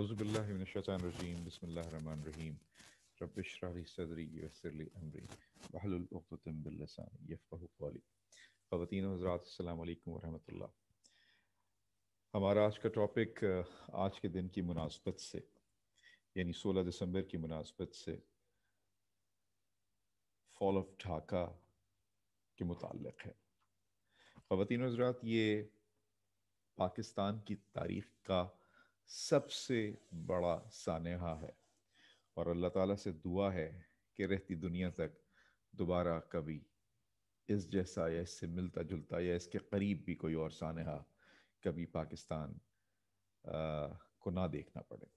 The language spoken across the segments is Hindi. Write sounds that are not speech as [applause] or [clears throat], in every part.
अज़बिल्लिमिनशैतरजीम हमारा आज का टॉपिक uh, आज के दिन की मुनासबत से यानी सोलह दिसंबर की मुनासबत से फॉल ऑफ ढाका के मुतल है ख़वान हज़रात ये पाकिस्तान की तारीख़ का सबसे बड़ा सानहा है और अल्लाह ताला से दुआ है कि रहती दुनिया तक दोबारा कभी इस जैसा या इससे मिलता जुलता या इसके करीब भी कोई और सानहा कभी पाकिस्तान आ, को ना देखना पड़े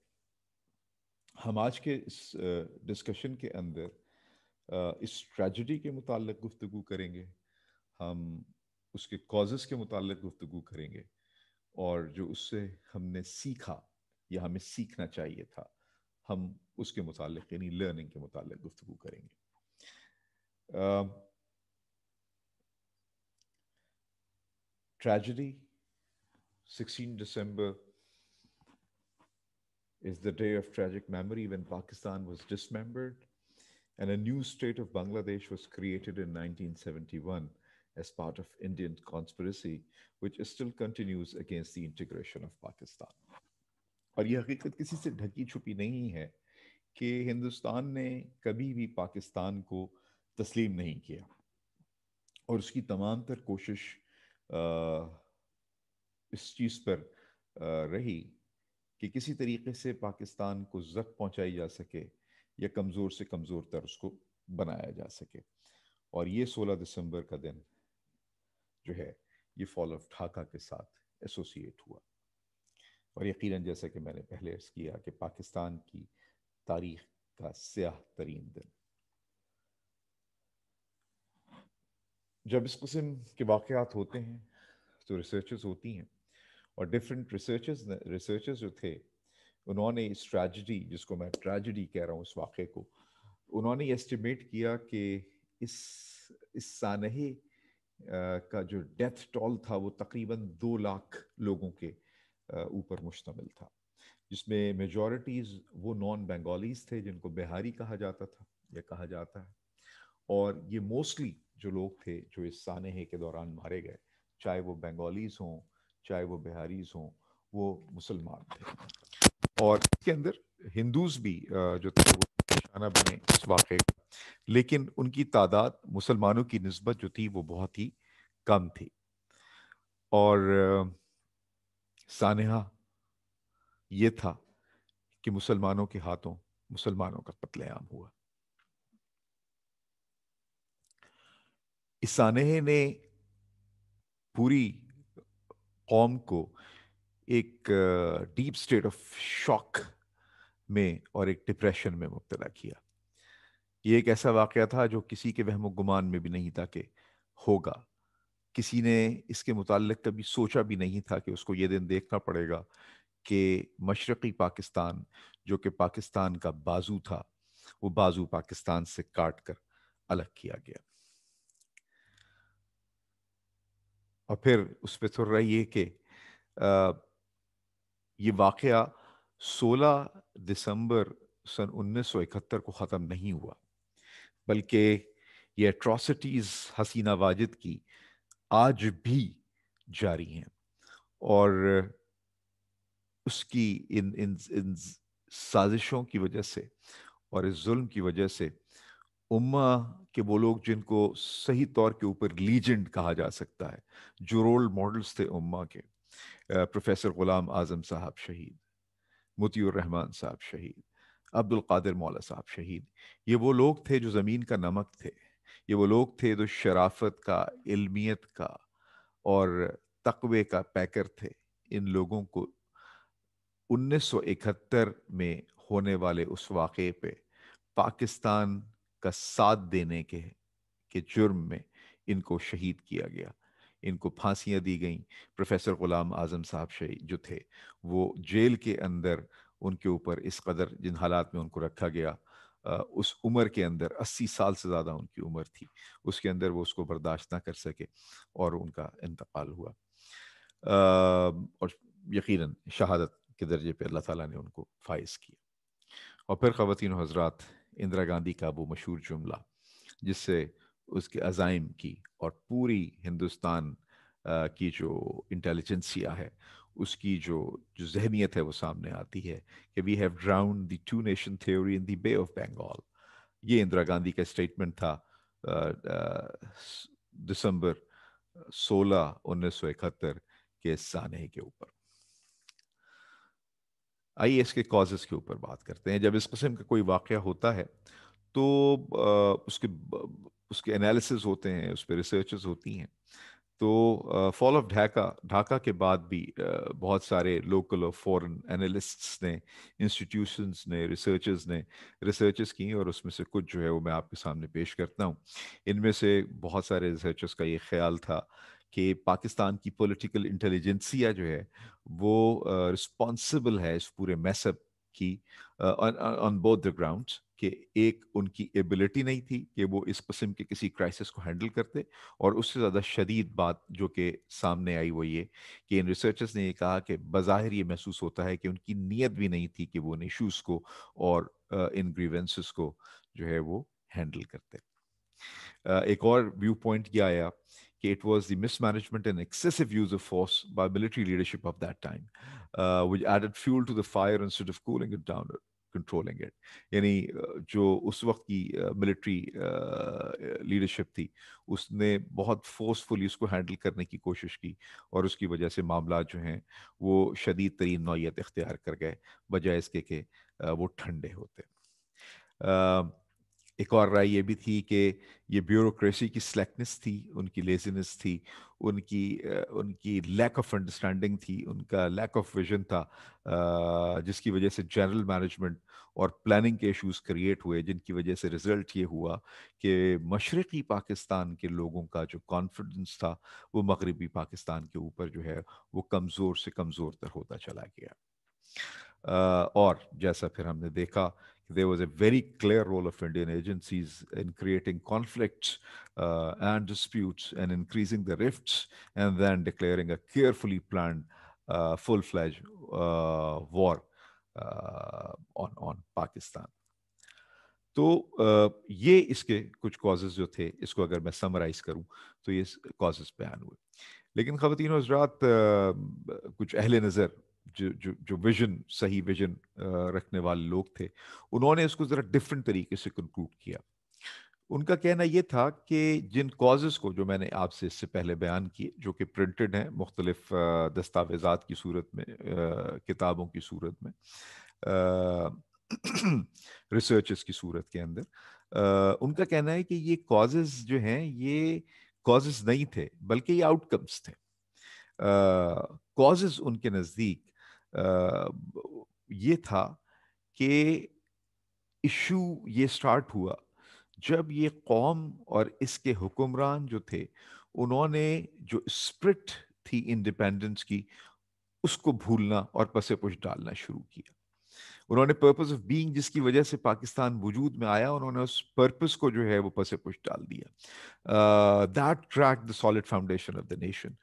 हम आज के इस डिस्कशन के अंदर आ, इस ट्रेजडी के मुतालिक गुफ्तु करेंगे हम उसके कॉजेस के मुतालिक गुफ्तु करेंगे और जो उससे हमने सीखा या हमें सीखना चाहिए था हम उसके मुतालिक यानी लर्निंग के मुतालिक गुफ्तु करेंगे tragedy sixteen December is the day of tragic memory when Pakistan was dismembered and a new state of Bangladesh was created in 1971. as part of Indian conspiracy, which still continues against the integration of Pakistan. और ये हकीकत किसी से ढकी छुपी नहीं है कि हिंदुस्तान ने कभी भी पाकिस्तान को तस्लीम नहीं किया और उसकी तमाम तर कोशिश आ, इस चीज़ पर आ, रही कि किसी तरीके से पाकिस्तान को जख पहुंचाई जा सके या कमज़ोर से कमज़ोर तर उसको बनाया जा सके और ये 16 दिसंबर का दिन जो है ये फॉल ऑफ ढाका के साथ एसोसिएट हुआ और यकीनन जैसा कि मैंने पहले अर्ज़ किया कि पाकिस्तान की तारीख का स्याह तरीन दिन जब इस कस्म के वाक़ात होते हैं तो रिसर्च होती हैं और डिफरेंट रिसर्चेस रिसर्चर्स जो थे उन्होंने इस ट्रेजडी जिसको मैं ट्रेजडी कह रहा हूँ इस वाक़े को उन्होंने एस्टिमेट किया कि इस इस सानहे का जो डेथ टॉल था वो तकरीबन दो लाख लोगों के ऊपर मुश्तमिल था जिसमें मेजॉरिटीज़ वो नॉन बंगालीज थे जिनको बिहारी कहा जाता था या कहा जाता है और ये मोस्टली जो लोग थे जो इस सानहे के दौरान मारे गए चाहे वो बंगालीज हों चाहे वो बिहारीज हों वो मुसलमान थे और इसके अंदर हिंदूज भी जो थे वो निशाना बने इस वाक़े लेकिन उनकी तादाद मुसलमानों की नस्बत जो थी वो बहुत ही कम थी और सानहा ये था कि मुसलमानों के हाथों मुसलमानों का पतलेआम हुआ इस सानहे ने पूरी कौम को एक डीप स्टेट ऑफ शॉक में और एक डिप्रेशन में मुबतला किया ये एक ऐसा वाक़ था जो किसी के वहम गुमान में भी नहीं था कि होगा किसी ने इसके मुतल कभी सोचा भी नहीं था कि उसको ये दिन देखना पड़ेगा कि मशरक़ी पाकिस्तान जो कि पाकिस्तान का बाजू था वो बाजू पाकिस्तान से काट कर अलग किया गया और फिर उस पर तो रहा ये कि ये वाक़ 16 दिसंबर सन 1971 को ख़त्म नहीं हुआ बल्कि ये अट्रॉसिटीज़ हसीना वाजिद की आज भी जारी हैं और उसकी इन इन इन साजिशों की वजह से और इस जुल्म की वजह से उम्मा के वो लोग जिनको सही तौर के ऊपर लीजेंड कहा जा सकता है जो रोल मॉडल्स थे उम्मा के प्रोफेसर ग़ुलाम आज़म साहब शहीद मुतीर रहमान साहब शहीद अब्दुल कादिर मौला साहब शहीद ये वो लोग थे जो ज़मीन का नमक थे ये वो लोग थे जो शराफत का इल्मियत का और तकवे का पैकर थे इन लोगों को 1971 में होने वाले उस वाक़े पे पाकिस्तान का साथ देने के के जुर्म में इनको शहीद किया गया इनको फांसियाँ दी गईं प्रोफेसर ग़ुलाम आज़म साहब शहीद जो थे वो जेल के अंदर उनके ऊपर इस कदर जिन हालात में उनको रखा गया उस उम्र के अंदर 80 साल से ज़्यादा उनकी उम्र थी उसके अंदर वो उसको बर्दाश्त ना कर सके और उनका इंतकाल हुआ और यकीनन शहादत के दर्जे पे अल्लाह ताला ने उनको फाइज किया और फिर ख़वान हजरात इंदिरा गांधी का वो मशहूर जुमला जिससे उसके अज़ाइम की और पूरी हिंदुस्तान की जो इंटेलिजेंसिया है उसकी जो जो जहनीत है वो सामने आती है कि we have drowned the two nation theory in the bay of Bengal ये इंदिरा गांधी का स्टेटमेंट था दिसंबर 16 इकहत्तर के सानहे के ऊपर आइए इसके कॉजेज़ के ऊपर बात करते हैं जब इस किस्म का कोई वाक़ होता है तो आ, उसके उसके एनालिसिस होते हैं उस पर रिसर्चेस होती हैं तो फॉल ऑफ ढाका ढाका के बाद भी बहुत सारे लोकल और फॉरेन एनालिस्ट्स ने इंस्टीट्यूशंस ने रिसर्चर्स ने रिसर्चेस की और उसमें से कुछ जो है वो मैं आपके सामने पेश करता हूँ इनमें से बहुत सारे रिसर्चर्स का ये ख्याल था कि पाकिस्तान की पॉलिटिकल इंटेलिजेंसिया जो है वो रिस्पॉन्सिबल है इस पूरे मैसअप की ऑन बोथ द ग्राउंड्स कि एक उनकी एबिलिटी नहीं थी कि वो इस किस्म के किसी क्राइसिस को हैंडल करते और उससे ज़्यादा शदीद बात जो कि सामने आई वो ये कि इन रिसर्चर्स ने ये कहा कि बज़ाहिर ये महसूस होता है कि उनकी नीयत भी नहीं थी कि वो इन इशूज़ को और इन ग्रीवेंसेस को जो है वो हैंडल करते एक और व्यू पॉइंट यह आया कि it was the mismanagement and excessive use of force by military leadership of that time which added fuel to the fire instead of cooling it down it controlling it यानी जो उस वक्त की मिलिट्री लीडरशिप थी उसने बहुत फोर्सफुली उसको हैंडल करने की कोशिश की और उसकी वजह से मामला जो हैं वो शदीद तरीन नौीयत इख्तियार कर गए बजाय इसके के वो ठंडे होते एक और राय ये भी थी कि ये ब्यूरोक्रेसी की स्लैकनेस थी उनकी लेजीनेस थी उनकी उनकी लैक ऑफ अंडरस्टैंडिंग थी उनका लैक ऑफ विजन था जिसकी वजह से जनरल मैनेजमेंट और प्लानिंग के इश्यूज क्रिएट हुए जिनकी वजह से रिजल्ट ये हुआ कि मशरक़ी पाकिस्तान के लोगों का जो कॉन्फिडेंस था वो मगरबी पाकिस्तान के ऊपर जो है वो कमज़ोर से कमज़ोर तर होता चला गया और जैसा फिर हमने देखा there was a very clear role of Indian agencies in creating conflict uh, and disputes and increasing the rifts and then declaring a carefully planned uh, full-fledged uh, war uh, on, on Pakistan. तो uh, ये इसके कुछ कॉजेज़ जो थे इसको अगर मैं समराइज़ करूं तो ये कॉजेज़ बयान हुए लेकिन ख़वान हजरात uh, कुछ अहल नज़र जो जो जो विजन सही विजन रखने वाले लोग थे उन्होंने इसको ज़रा डिफरेंट तरीके से कंक्लूड किया उनका कहना यह था कि जिन कॉजेस को जो मैंने आपसे इससे पहले बयान किए जो कि प्रिंटेड हैं मुख्तलिफ दस्तावेज़ा की सूरत में किताबों की सूरत में रिसर्च [clears throat] की सूरत के अंदर उनका कहना है कि ये कॉजेज़ जो हैं ये कॉजेज़ नहीं थे बल्कि ये आउटकम्स थे कॉजेज़ उनके नज़दीक ये था कि इशू ये स्टार्ट हुआ जब ये कौम और इसके हुक्मरान जो थे उन्होंने जो स्प्रिट थी इंडिपेंडेंस की उसको भूलना और पसे पुश डालना शुरू किया उन्होंने पर्पस ऑफ बीइंग जिसकी वजह से पाकिस्तान वजूद में आया उन्होंने उस पर्पस को जो है वो पसे पुश डाल दिया that track the solid foundation of the nation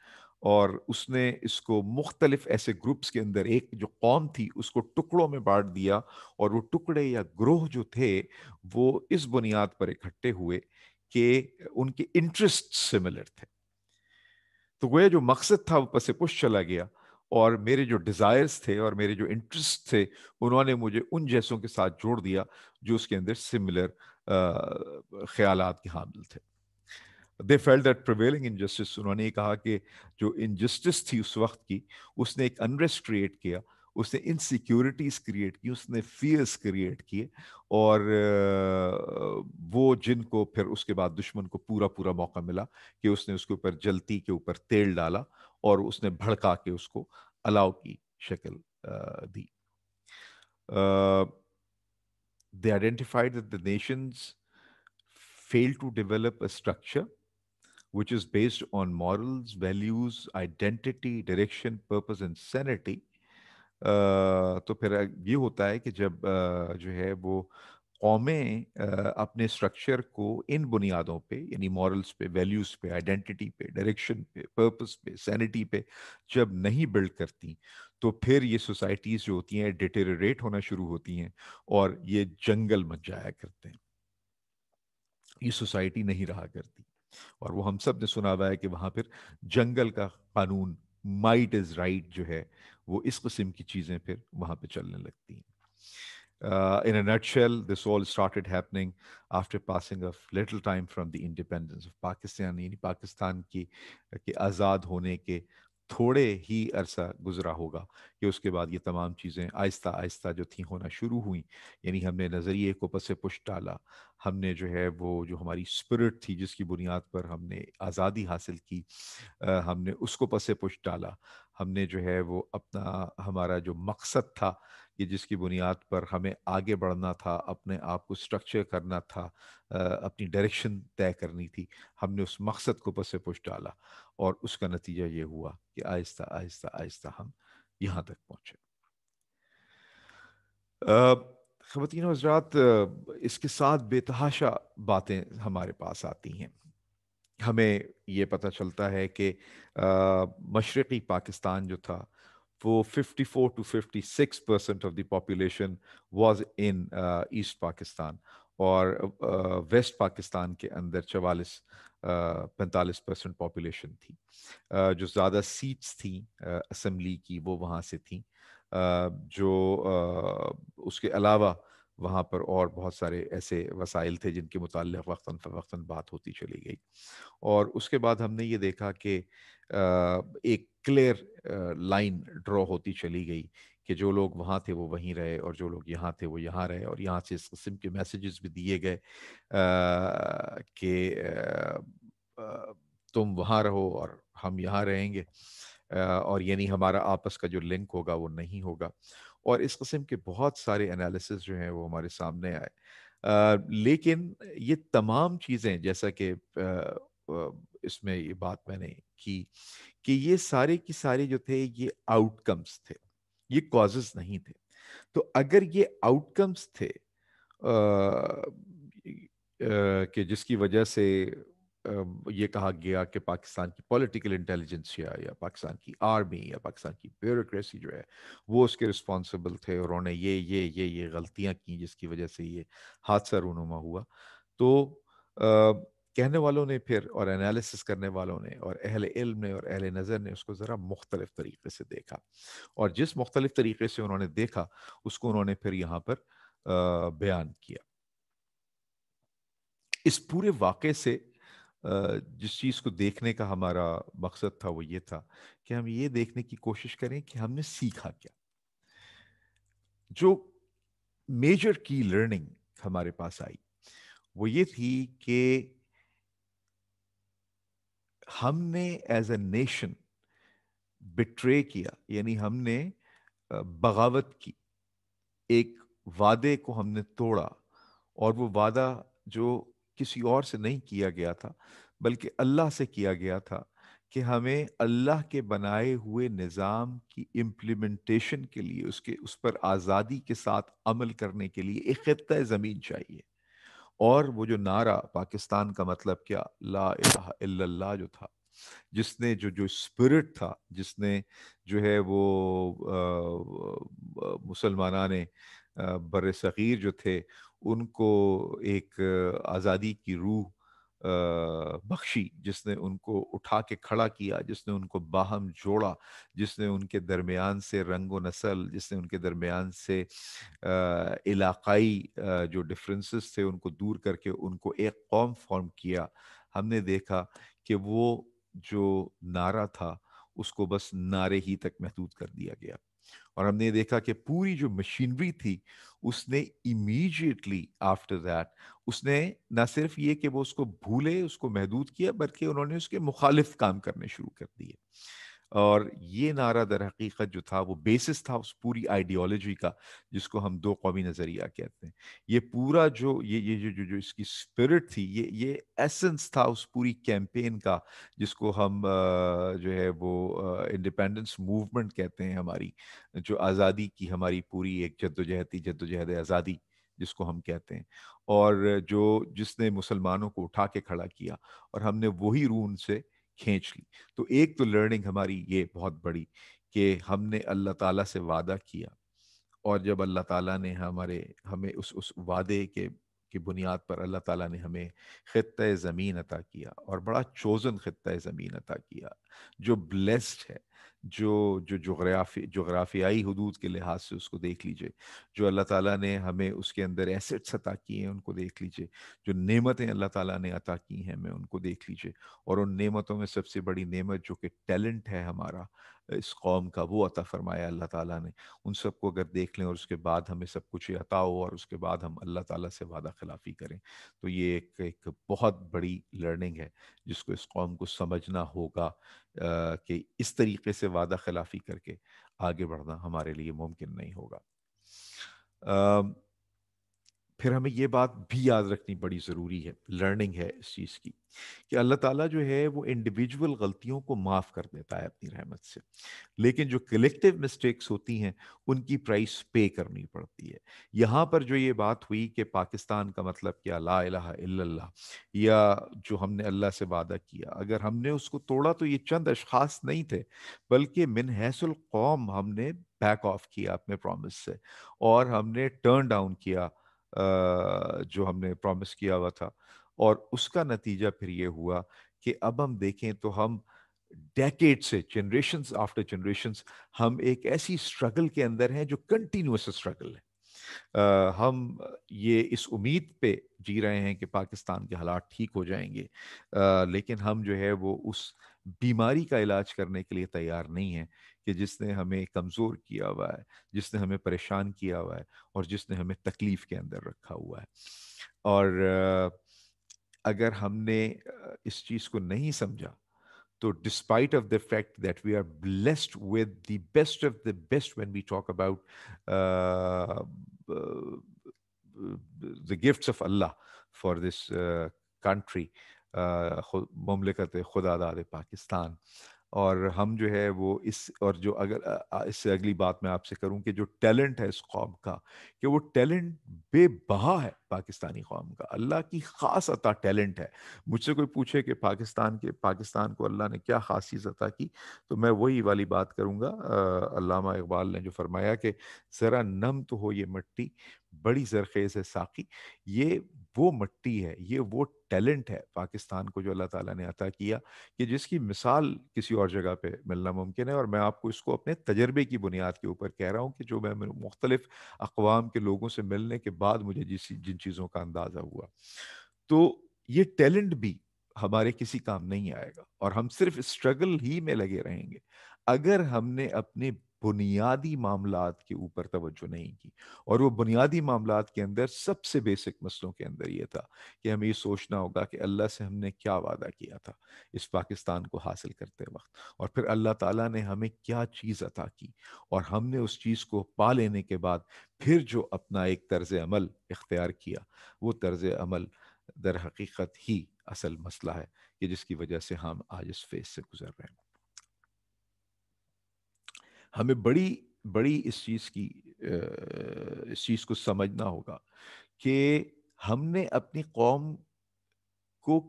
और उसने इसको मुख्तलिफ ऐसे ग्रुप्स के अंदर एक जो कौम थी उसको टुकड़ों में बांट दिया और वो टुकड़े या ग्रोह जो थे वो इस बुनियाद पर इकट्ठे हुए कि उनके इंटरेस्ट सिमिलर थे तो वह जो मकसद था वो पसे पुश चला गया और मेरे जो डिज़ायर्स थे और मेरे जो इंटरेस्ट थे उन्होंने मुझे उन जैसों के साथ जोड़ दिया जो उसके अंदर सिमिलर ख्याल के हामिल थे they felt that prevailing injustice उन्होंने ये कहा कि जो इनजस्टिस थी उस वक्त की उसने एक अनरेस्ट क्रिएट किया उसने इनसिक्योरिटीज़ क्रिएट की उसने फियर्स क्रिएट किए और वो जिनको फिर उसके बाद दुश्मन को पूरा पूरा मौका मिला कि उसने उसके ऊपर जलती के ऊपर तेल डाला और उसने भड़का के उसको अलाव की शक्ल दी they identified the nations fail to develop a structure which is based on morals, values, identity, direction, purpose and sanity, तो फिर ये होता है कि जब जो है वो कौमें अपने स्ट्रक्चर को इन बुनियादों पे यानी मॉरल्स पे वैल्यूज़ पे आइडेंटिटी पे डायरेक्शन पे पर्पस पे सैनिटी पे जब नहीं बिल्ड करती तो फिर ये सोसाइटीज़ जो होती हैं डिटेरेट होना शुरू होती हैं और ये जंगल मच जाया करते हैं ये सोसाइटी नहीं रहा करती और वो हम सब ने सुना हुआ है कि वहां फिर जंगल का कानून माइट इज राइट जो है वो इस किस्म की चीजें फिर वहां पर चलने लगती हैं in a nutshell this all started happening after passing of little time from the independence of Pakistan यानी पाकिस्तान की के आज़ाद होने के थोड़े ही अरसा गुजरा होगा कि उसके बाद ये तमाम चीज़ें आहिस्ता आहिस्ता जो थी होना शुरू हुई यानी हमने नज़रिए को पस पुश डाला हमने जो है वो जो हमारी स्पिरिट थी जिसकी बुनियाद पर हमने आज़ादी हासिल की आ, हमने उसको पस पुश डाला हमने जो है वो अपना हमारा जो मकसद था कि जिसकी बुनियाद पर हमें आगे बढ़ना था अपने आप को स्ट्रक्चर करना था अपनी डायरेक्शन तय करनी थी हमने उस मकसद को पसे पुश डाला और उसका नतीजा ये हुआ कि आहिस्ता आहिस्ता आहिस्ता हम यहाँ तक पहुँचे ख़वान हजरात इसके साथ बेतहाशा बातें हमारे पास आती हैं हमें ये पता चलता है कि मशरक़ी पाकिस्तान जो था वो 54 to 56 percent of the population was in East Pakistan और West uh, Pakistan uh, uh, के अंदर चवालीस uh, पैंतालीस परसेंट पॉपुलेशन थी uh, जो ज़्यादा सीट्स थी असम्बली uh, की वो वहाँ से थी जो उसके अलावा वहाँ पर और बहुत सारे ऐसे वसाइल थे जिनके मुतल वक्ता फ़वक्ता बात होती चली गई और उसके बाद हमने ये देखा कि एक क्लियर लाइन ड्रॉ होती चली गई कि जो लोग वहाँ थे वो वहीं रहे और जो लोग यहाँ थे वो यहाँ रहे और यहाँ से इस किस्म के मैसेजेस भी दिए गए कि तुम वहाँ रहो और हम यहाँ रहेंगे और यानी हमारा आपस का जो लिंक होगा वो नहीं होगा और इस कस्म के बहुत सारे एनालिसिस जो हैं वो हमारे सामने आए आ, लेकिन ये तमाम चीज़ें जैसा कि इसमें ये बात मैंने की कि ये सारे की सारे जो थे ये आउटकम्स थे ये कॉजेज नहीं थे तो अगर ये आउटकम्स थे आ, आ, कि जिसकी वजह से ये कहा गया कि पाकिस्तान की पॉलिटिकल इंटेलिजेंस या, या पाकिस्तान की आर्मी या पाकिस्तान की ब्यूरोक्रेसी जो है वो उसके रिस्पॉन्सिबल थे और उन्होंने ये ये ये ये गलतियाँ की जिसकी वजह से ये हादसा रूनुमा हुआ तो आ, कहने वालों ने फिर और एनालिसिस करने वालों ने और अहल इल्म ने और अहल नज़र ने उसको ज़रा मुख्तलिफ तरीके से देखा और जिस मुख्तलिफ तरीके से उन्होंने देखा उसको उन्होंने फिर यहाँ पर बयान किया इस पूरे वाक़े से जिस चीज़ को देखने का हमारा मकसद था वो ये था कि हम ये देखने की कोशिश करें कि हमने सीखा क्या जो मेजर की लर्निंग हमारे पास आई वो ये थी कि हमने एज ए नेशन बिट्रे किया यानी हमने बगावत की एक वादे को हमने तोड़ा और वो वादा जो किसी और से नहीं किया गया था बल्कि अल्लाह से किया गया था कि हमें अल्लाह के बनाए हुए निज़ाम की इम्प्लीमेंटेशन के लिए उसके उस पर आज़ादी के साथ अमल करने के लिए एक ख़त्ता ज़मीन चाहिए और वो जो नारा पाकिस्तान का मतलब क्या ला इल्लल्लाह जो था जिसने जो जो स्पिरिट था जिसने जो है वो मुसलमाना ने बर सग़ीर जो थे उनको एक आज़ादी की रूह बख्शी जिसने उनको उठा के खड़ा किया जिसने उनको बाहम जोड़ा जिसने उनके दरमियान से रंग व जिसने उनके दरमियान से इलाकाई जो डिफरेंसेस थे उनको दूर करके उनको एक कौम फॉर्म किया हमने देखा कि वो जो नारा था उसको बस नारे ही तक महदूद कर दिया गया और हमने देखा कि पूरी जो मशीनरी थी उसने इमीडिएटली आफ्टर दैट उसने ना सिर्फ ये कि वो उसको भूले उसको महदूद किया बल्कि उन्होंने उसके मुखालिफ काम करने शुरू कर दिए और ये नारा दर हकीकत जो था वो बेसिस था उस पूरी आइडियोलॉजी का जिसको हम दो कौमी नज़रिया कहते हैं ये पूरा जो ये ये जो जो, जो इसकी स्पिरिट थी ये ये एसेंस था उस पूरी कैंपेन का जिसको हम जो है वो इंडिपेंडेंस मूवमेंट कहते हैं हमारी जो आज़ादी की हमारी पूरी एक जद्दोजहदी जद्दोजहद आज़ादी जिसको हम कहते हैं और जो जिसने मुसलमानों को उठा के खड़ा किया और हमने वही रून से खींच ली तो एक तो लर्निंग हमारी ये बहुत बड़ी कि हमने अल्लाह ताला से वादा किया और जब अल्लाह ताला ने हमारे हमें उस उस वादे के की बुनियाद पर अल्लाह ताला ने हमें ख़त ज़मीन अता किया और बड़ा चोजन ख़त ज़मीन अता किया जो ब्लेस्ड है जो जो जोग्राफी जोग्राफियाई हदूद के लिहाज से उसको देख लीजिए जो अल्लाह ताला ने हमें उसके अंदर एसेट्स अता किए हैं उनको देख लीजिए जो नेमतें अल्लाह ताला ने अता की हैं हमें उनको देख लीजिए और उन नेमतों में सबसे बड़ी नेमत जो कि टैलेंट है हमारा इस कौम का वो अता फरमाया अल्लाह ताला ने उन सबको अगर देख लें और उसके बाद हमें सब कुछ अता हो और उसके बाद हम अल्लाह ताला से वादा खिलाफी करें तो ये एक एक बहुत बड़ी लर्निंग है जिसको इस कौम को समझना होगा कि इस तरीके से वादा खिलाफी करके आगे बढ़ना हमारे लिए मुमकिन नहीं होगा फिर हमें ये बात भी याद रखनी बड़ी ज़रूरी है लर्निंग है इस चीज़ की कि अल्लाह ताला जो है वो इंडिविजुअल गलतियों को माफ़ कर देता है अपनी रहमत से लेकिन जो कलेक्टिव मिस्टेक्स होती हैं उनकी प्राइस पे करनी पड़ती है यहाँ पर जो ये बात हुई कि पाकिस्तान का मतलब क्या ला इला या जो हमने अल्लाह से वादा किया अगर हमने उसको तोड़ा तो ये चंद अशखास नहीं थे बल्कि मिन कौम हमने बैक ऑफ किया अपने प्रॉमिस से और हमने टर्न डाउन किया जो हमने प्रॉमिस किया हुआ था और उसका नतीजा फिर ये हुआ कि अब हम देखें तो हम डेकेड से जनरेशन आफ्टर जनरेशन हम एक ऐसी स्ट्रगल के अंदर हैं जो कंटिन्यूस स्ट्रगल है Uh, हम ये इस उम्मीद पे जी रहे हैं कि पाकिस्तान के हालात ठीक हो जाएंगे uh, लेकिन हम जो है वो उस बीमारी का इलाज करने के लिए तैयार नहीं है कि जिसने हमें कमज़ोर किया हुआ है जिसने हमें परेशान किया हुआ है और जिसने हमें तकलीफ़ के अंदर रखा हुआ है और अगर हमने इस चीज़ को नहीं समझा तो despite of the fact that we are blessed with the best of the best when we talk about the gifts of Allah for this country ममलिकत खुदादाद पाकिस्तान और हम जो है वो इस और जो अगर इससे अगली बात मैं आपसे करूं कि जो टैलेंट है इस कौम का कि वो टैलेंट बेबहा है पाकिस्तानी कौम का अल्लाह की ख़ास अता टैलेंट है मुझसे कोई पूछे कि पाकिस्तान के पाकिस्तान को अल्लाह ने क्या ख़ास चीज़ अता की तो मैं वही वाली बात करूँगा अल्लामा इकबाल ने जो फरमाया कि ज़रा नम तो हो ये मट्टी बड़ी जरखेज़ है साकी ये वो मट्टी है ये वो टैलेंट है पाकिस्तान को जो अल्लाह ताला ने अता किया कि जिसकी मिसाल किसी और जगह पे मिलना मुमकिन है और मैं आपको इसको अपने तजर्बे की बुनियाद के ऊपर कह रहा हूँ कि जो मैं मुख्तलिफ़ अकवाम के लोगों से मिलने के बाद मुझे जिस जिन चीज़ों का अंदाज़ा हुआ तो ये टैलेंट भी हमारे किसी काम नहीं आएगा और हम सिर्फ स्ट्रगल ही में लगे रहेंगे अगर हमने अपने बुनियादी मामला के ऊपर तवज्जो नहीं की और वो बुनियादी मामला के अंदर सबसे बेसिक मसलों के अंदर ये था कि हमें ये सोचना होगा कि अल्लाह से हमने क्या वादा किया था इस पाकिस्तान को हासिल करते वक्त और फिर अल्लाह ताला ने हमें क्या चीज़ अता की और हमने उस चीज़ को पा लेने के बाद फिर जो अपना एक तर्ज अमल इख्तियार किया वो तर्ज अमल दर हकीकत ही असल मसला है कि जिसकी वजह से हम आज इस फेज से गुजर रहे हैं हमें बड़ी बड़ी इस चीज़ की इस चीज़ को समझना होगा कि हमने अपनी कौम को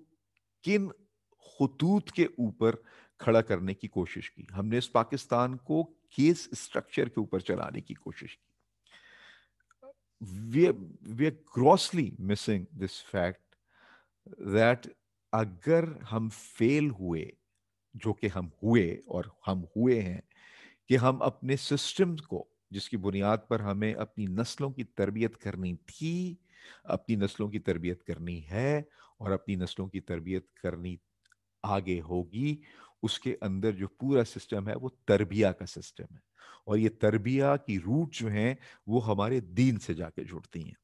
किन खतूत के ऊपर खड़ा करने की कोशिश की हमने इस पाकिस्तान को केस स्ट्रक्चर के ऊपर चलाने की कोशिश की we are grossly missing this fact that अगर हम फेल हुए जो कि हम हुए और हम हुए हैं कि हम अपने सिस्टम को जिसकी बुनियाद पर हमें अपनी नस्लों की तरबियत करनी थी अपनी नस्लों की तरबियत करनी है और अपनी नस्लों की तरबियत करनी आगे होगी उसके अंदर जो पूरा सिस्टम है वो तरबिया का सिस्टम है और ये तरबिया की रूट जो हैं वो हमारे दीन से जाके जुड़ती हैं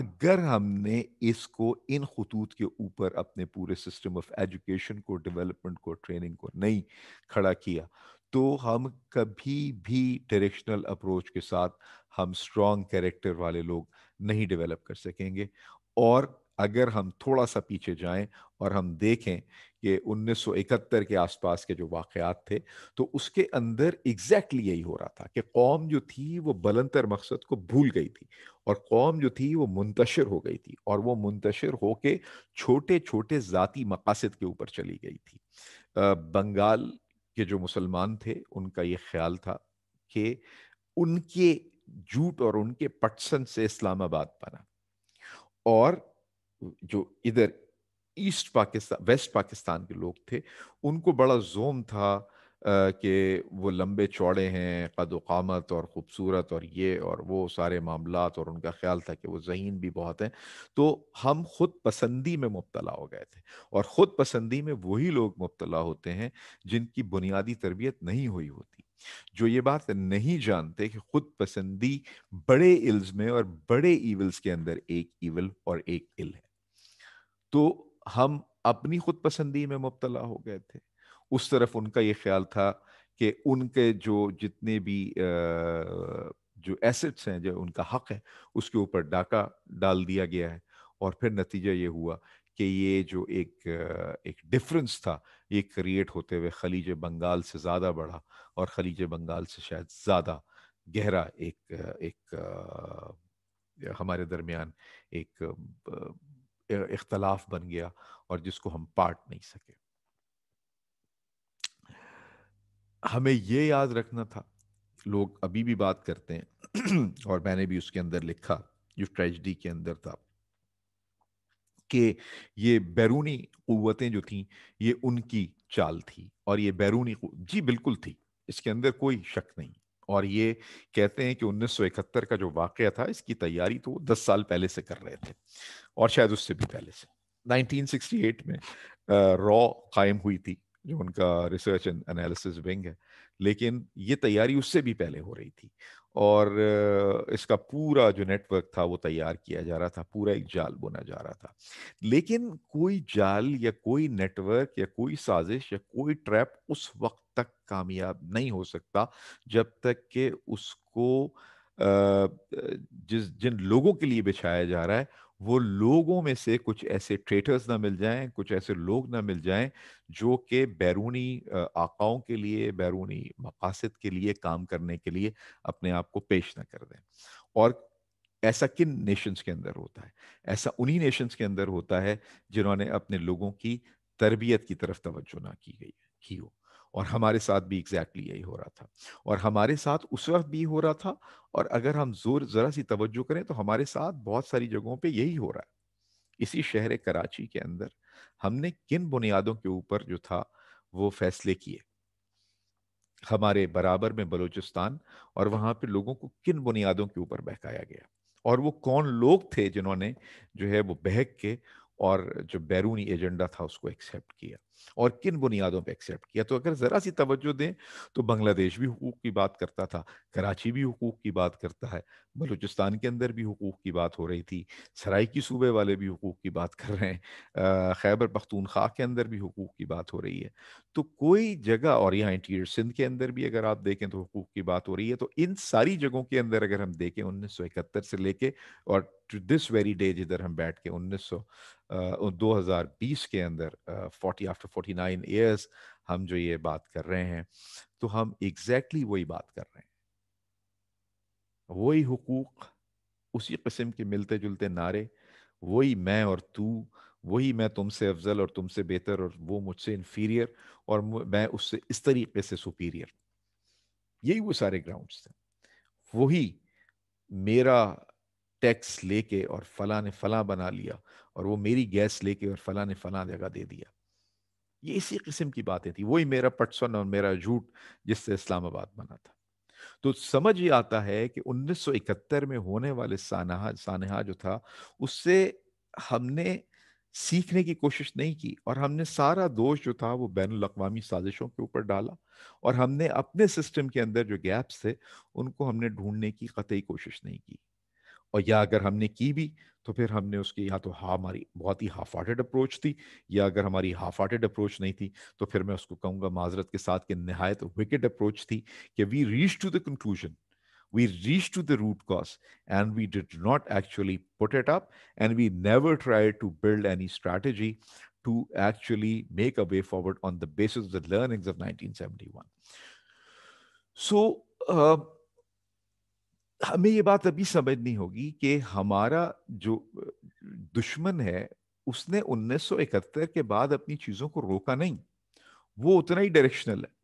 अगर हमने इसको इन खतूत के ऊपर अपने पूरे सिस्टम ऑफ एजुकेशन को डेवलपमेंट को ट्रेनिंग को नहीं खड़ा किया तो हम कभी भी डायरेक्शनल अप्रोच के साथ हम स्ट्रॉन्ग कैरेक्टर वाले लोग नहीं डेवलप कर सकेंगे और अगर हम थोड़ा सा पीछे जाएं और हम देखें कि 1971 के आसपास के जो वाकयात थे तो उसके अंदर एग्जैक्टली यही हो रहा था कि कौम जो थी वो बलंतर मकसद को भूल गई थी और कौम जो थी वो मुंतशर हो गई थी और वो मुंतशर होके छोटे छोटे ज़ाती मकासद के ऊपर चली गई थी बंगाल कि जो मुसलमान थे उनका ये ख्याल था कि उनके जूट और उनके पटसन से इस्लामाबाद बना और जो इधर ईस्ट पाकिस्तान वेस्ट पाकिस्तान के लोग थे उनको बड़ा जोम था कि वो लंबे चौड़े हैं कदोकामत और ख़ूबसूरत और ये और वो सारे मामला और उनका ख्याल था कि वो जहीन भी बहुत हैं तो हम खुद पसंदी में मुबतला हो गए थे और ख़ुद पसंदी में वही लोग मुबतला होते हैं जिनकी बुनियादी तरबियत नहीं हुई होती जो ये बात नहीं जानते कि खुद पसंदी बड़े इल्स में और बड़े ईवल्स के अंदर एक ईवल और एक इल है तो हम अपनी खुद पसंदी में मुबतला हो गए थे उस तरफ उनका ये ख्याल था कि उनके जो जितने भी जो एसेट्स हैं जो उनका हक है उसके ऊपर डाका डाल दिया गया है और फिर नतीजा ये हुआ कि ये जो एक एक डिफरेंस था ये क्रिएट होते हुए खलीज बंगाल से ज़्यादा बढ़ा और खलीज बंगाल से शायद ज़्यादा गहरा एक एक हमारे दरमियान एक इख्तलाफ बन गया और जिसको हम पाट नहीं सके हमें ये याद रखना था लोग अभी भी बात करते हैं [clears throat] और मैंने भी उसके अंदर लिखा जो ट्रेजडी के अंदर था कि ये बैरूनी क़वतें जो थीं ये उनकी चाल थी और ये बैरूनी जी बिल्कुल थी इसके अंदर कोई शक नहीं और ये कहते हैं कि 1971 का जो वाक़ था इसकी तैयारी तो दस साल पहले से कर रहे थे और शायद उससे भी पहले से 1968 में रॉ कायम हुई थी जो उनका रिसर्च एंड एनालिसिस विंग है लेकिन ये तैयारी उससे भी पहले हो रही थी और इसका पूरा जो नेटवर्क था वो तैयार किया जा रहा था पूरा एक जाल बुना जा रहा था लेकिन कोई जाल या कोई नेटवर्क या कोई साजिश या कोई ट्रैप उस वक्त तक कामयाब नहीं हो सकता जब तक कि उसको जिस जिन लोगों के लिए बिछाया जा रहा है वो लोगों में से कुछ ऐसे ट्रेटर्स ना मिल जाएं कुछ ऐसे लोग ना मिल जाएं जो कि बैरूनी आकाओं के लिए बैरूनी मकासद के लिए काम करने के लिए अपने आप को पेश ना कर दें और ऐसा किन नेशंस के अंदर होता है ऐसा उन्हीं नेशंस के अंदर होता है जिन्होंने अपने लोगों की तरबियत की तरफ तवज्जो ना की गई की हो और हमारे साथ भी एग्जैक्टली exactly यही हो रहा था और हमारे साथ उस वक्त भी हो रहा था और अगर हम जोर ज़रा सी तवज्जो करें तो हमारे साथ बहुत सारी जगहों पे यही हो रहा है इसी शहर कराची के अंदर हमने किन बुनियादों के ऊपर जो था वो फैसले किए हमारे बराबर में बलूचिस्तान और वहां पर लोगों को किन बुनियादों के ऊपर बहकाया गया और वो कौन लोग थे जिन्होंने जो है वो बहक के और जो बैरूनी एजेंडा था उसको एक्सेप्ट किया और किन बुनियादों पर एक्सेप्ट किया तो अगर ज़रा सी तवज्जो दें तो बांग्लादेश भी हकूक़ की बात करता था कराची भी हकूक़ की बात करता है बलूचिस्तान के अंदर भी हकूक़ की बात हो रही थी की सूबे वाले भी हकूक़ की बात कर रहे हैं खैबर पख्तूनख्वा के अंदर भी हकूक़ की बात हो रही है तो कोई जगह और यहाँ इंटीरियर सिंध के अंदर भी अगर आप देखें तो हकूक़ की बात हो रही है तो इन सारी जगहों के अंदर अगर हम देखें उन्नीस सौ इकहत्तर से लेके और टू दिस वेरी डे जिधर हम बैठ के उन्नीस सौ दो हज़ार बीस के अंदर forty after after forty nine years हम जो ये बात कर रहे हैं तो हम एग्जैक्टली exactly वही बात कर रहे हैं वही हकूक उसी कस्म के मिलते जुलते नारे वही मैं और तू वही मैं तुमसे अफजल और तुमसे बेहतर और वो मुझसे इंफीरियर और मैं उससे इस तरीके से सुपीरियर यही वो सारे ग्राउंड्स थे वही मेरा टैक्स लेके और फला ने फला बना लिया और वो मेरी गैस लेके और फला ने फला जगह दे दिया ये इसी किस्म की बातें थी वही मेरा पटसन और मेरा झूठ जिससे इस्लामाबाद बना था तो समझ ही आता है कि 1971 में होने वाले सानहा सानहा जो था उससे हमने सीखने की कोशिश नहीं की और हमने सारा दोष जो था वो बैन अवी साजिशों के ऊपर डाला और हमने अपने सिस्टम के अंदर जो गैप्स थे उनको हमने ढूंढने की कतई कोशिश नहीं की और या अगर हमने की भी तो फिर हमने उसकी या तो हाँ हमारी बहुत ही हाफ हार्टेड अप्रोच थी या अगर हमारी हाफ हार्टेड अप्रोच नहीं थी तो फिर मैं उसको कहूँगा माजरत के साथ कि नहायत विकेट अप्रोच थी कि we reach to the conclusion we reached to the root cause and we did not actually put it up and we never tried to build any strategy to actually make a way forward on the basis of the learnings of 1971 so uh, हमें ये बात अभी समझनी होगी कि हमारा जो दुश्मन है उसने 1971 के बाद अपनी चीज़ों को रोका नहीं वो उतना ही डायरेक्शनल है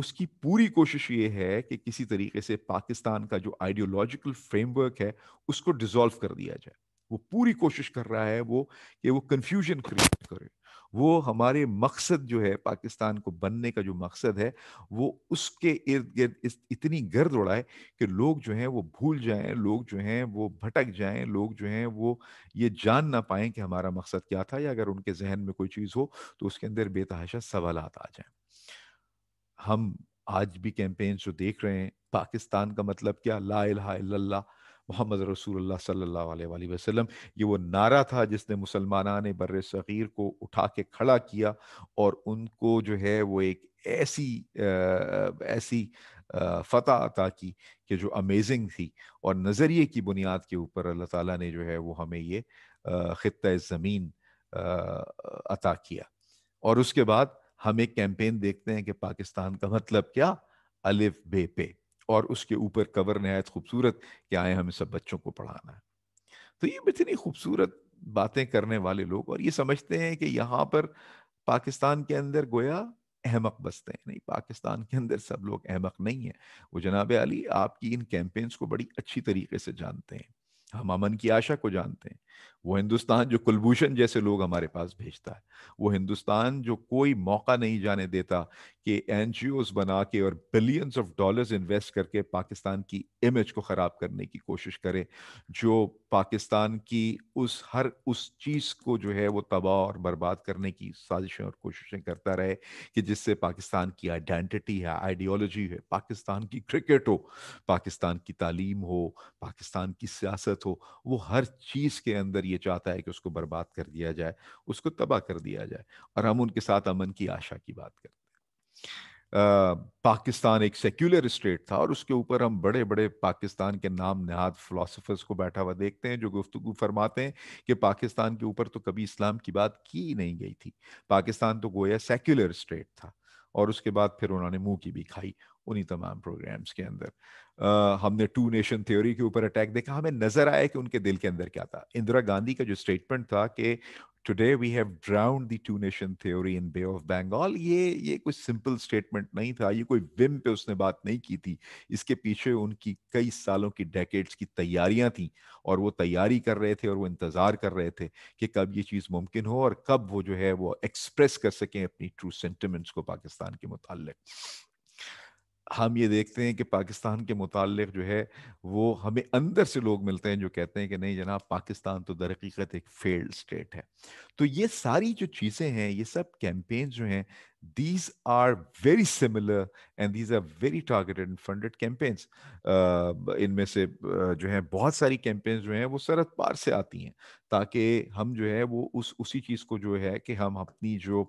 उसकी पूरी कोशिश ये है कि किसी तरीके से पाकिस्तान का जो आइडियोलॉजिकल फ्रेमवर्क है उसको डिसॉल्व कर दिया जाए वो पूरी कोशिश कर रहा है वो कि वो कन्फ्यूजन क्रिएट करे वो हमारे मकसद जो है पाकिस्तान को बनने का जो मकसद है वो उसके इर्द गिर्द इतनी गर्द उड़ाए कि लोग जो हैं वो भूल जाएं लोग जो हैं वो भटक जाएं लोग जो हैं वो ये जान ना पाएं कि हमारा मकसद क्या था या अगर उनके जहन में कोई चीज़ हो तो उसके अंदर बेतहाशा सवाल आ जाए हम आज भी कैंपेन्स जो देख रहे हैं पाकिस्तान का मतलब क्या ला इला मोहम्मद रसूल सल्ला ये वो नारा था जिसने मुसलमान बर सग़ीर को उठा के खड़ा किया और उनको जो है वो एक ऐसी ऐसी फ़तह अता की कि जो अमेजिंग थी और नज़रिए की बुनियाद के ऊपर अल्लाह ताला ने जो है वो हमें ये ख़त ज़मीन अता किया और उसके बाद हम एक कैंपेन देखते हैं कि पाकिस्तान का मतलब क्या अलिफ बे पे और उसके ऊपर कवर नहायत खूबसूरत कि आए हमें सब बच्चों को पढ़ाना है तो ये इतनी खूबसूरत बातें करने वाले लोग और ये समझते हैं कि यहाँ पर पाकिस्तान के अंदर गोया अहमक बसते हैं नहीं पाकिस्तान के अंदर सब लोग अहमक नहीं है वो जनाब अली आपकी इन कैंपेन्स को बड़ी अच्छी तरीके से जानते हैं हम अमन की आशा को जानते हैं वो हिंदुस्तान जो कुलभूषण जैसे लोग हमारे पास भेजता है वो हिंदुस्तान जो कोई मौका नहीं जाने देता कि एन बना के और बिलियंस ऑफ डॉलर्स इन्वेस्ट करके पाकिस्तान की इमेज को ख़राब करने की कोशिश करे जो पाकिस्तान की उस हर उस चीज़ को जो है वो तबाह और बर्बाद करने की साजिशें और कोशिशें करता रहे कि जिससे पाकिस्तान की आइडेंटिटी है आइडियोलॉजी है पाकिस्तान की क्रिकेट हो पाकिस्तान की तालीम हो पाकिस्तान की सियासत इज्जत हो वो हर चीज़ के अंदर ये चाहता है कि उसको बर्बाद कर दिया जाए उसको तबाह कर दिया जाए और हम उनके साथ अमन की आशा की बात करते हैं पाकिस्तान एक सेक्युलर स्टेट था और उसके ऊपर हम बड़े बड़े पाकिस्तान के नाम नहाद फिलोसफर्स को बैठा हुआ देखते हैं जो गुफ्तु फरमाते हैं कि पाकिस्तान के ऊपर तो कभी इस्लाम की बात की नहीं गई थी पाकिस्तान तो गोया सेक्युलर स्टेट था और उसके बाद फिर उन्होंने मुंह की भी खाई उन्हीं तमाम प्रोग्राम्स के अंदर आ, हमने टू नेशन थ्योरी के ऊपर अटैक देखा हमें नजर आया कि उनके दिल के अंदर क्या था इंदिरा गांधी का जो स्टेटमेंट था कि today we have drowned the two nation theory in Bay of Bengal ये ये कोई सिंपल स्टेटमेंट नहीं था ये कोई विम पे उसने बात नहीं की थी इसके पीछे उनकी कई सालों की डेकेट्स की तैयारियां थी और वो तैयारी कर रहे थे और वो इंतज़ार कर रहे थे कि कब ये चीज़ मुमकिन हो और कब वो जो है वो एक्सप्रेस कर सकें अपनी ट्रू सेंटिमेंट्स को पाकिस्तान के मुतालिक हम ये देखते हैं कि पाकिस्तान के मुतालिक जो है वो हमें अंदर से लोग मिलते हैं जो कहते हैं कि नहीं जनाब पाकिस्तान तो दरकीकत एक फेल्ड स्टेट है तो ये सारी जो चीज़ें हैं ये सब कैंपेन जो हैं these are very similar and these are very targeted and funded campaigns uh, इनमें से uh, जो है बहुत सारी कैंपेन्स जो हैं वो सरहद पार से आती हैं ताकि हम जो है वो उस उसी चीज़ को जो है कि हम अपनी जो